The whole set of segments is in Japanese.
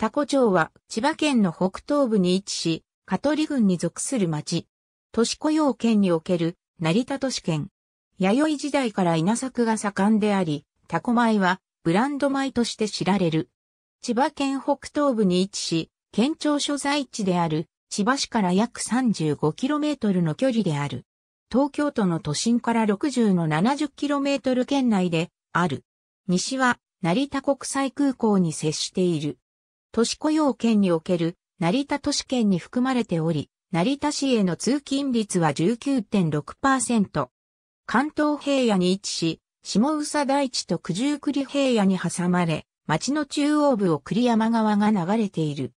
タコ町は千葉県の北東部に位置し、香取郡に属する町。都市雇用圏における成田都市圏。弥生時代から稲作が盛んであり、タコ米はブランド米として知られる。千葉県北東部に位置し、県庁所在地である千葉市から約 35km の距離である。東京都の都心から60の 70km 圏内である。西は成田国際空港に接している。都市雇用圏における成田都市圏に含まれており、成田市への通勤率は19.6%。関東平野に位置し、下宇佐大地と九十九里平野に挟まれ、町の中央部を栗山川が流れている。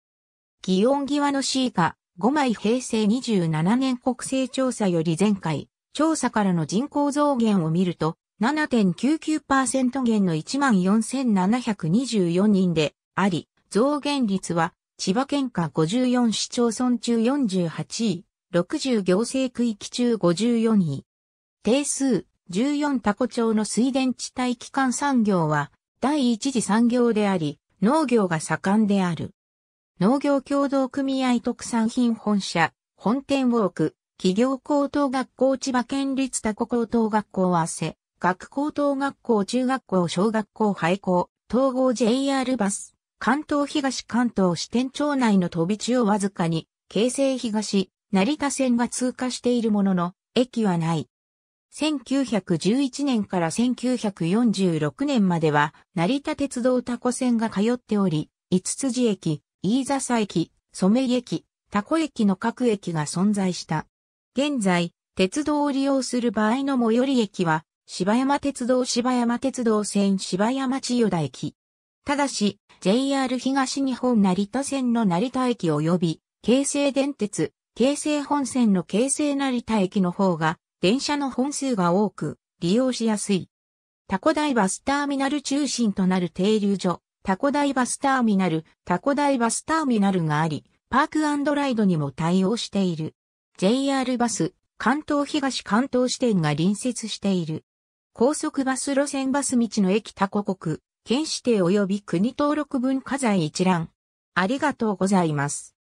祇園際の C が5枚平成27年国勢調査より前回、調査からの人口増減を見ると、7.99%減の14,724人であり、増減率は、千葉県下54市町村中48位、60行政区域中54位。定数、14タコ町の水田地帯基幹産業は、第一次産業であり、農業が盛んである。農業協同組合特産品本社、本店を置く、企業高等学校千葉県立タコ高等学校わせ、学高等学校中学校小学校廃校、統合 JR バス。関東東関東支店町内の飛び地をわずかに、京成東、成田線が通過しているものの、駅はない。1911年から1946年までは、成田鉄道タコ線が通っており、五辻駅、飯笹駅、染井駅、タコ駅の各駅が存在した。現在、鉄道を利用する場合の最寄り駅は、芝山鉄道芝山鉄道線芝山千代田駅。ただし、JR 東日本成田線の成田駅及び、京成電鉄、京成本線の京成成田駅の方が、電車の本数が多く、利用しやすい。タコ台バスターミナル中心となる停留所、タコ台バスターミナル、タコ台バスターミナルがあり、パークライドにも対応している。JR バス、関東東関東支店が隣接している。高速バス路線バス道の駅タコ国、県指定及び国登録文化財一覧。ありがとうございます。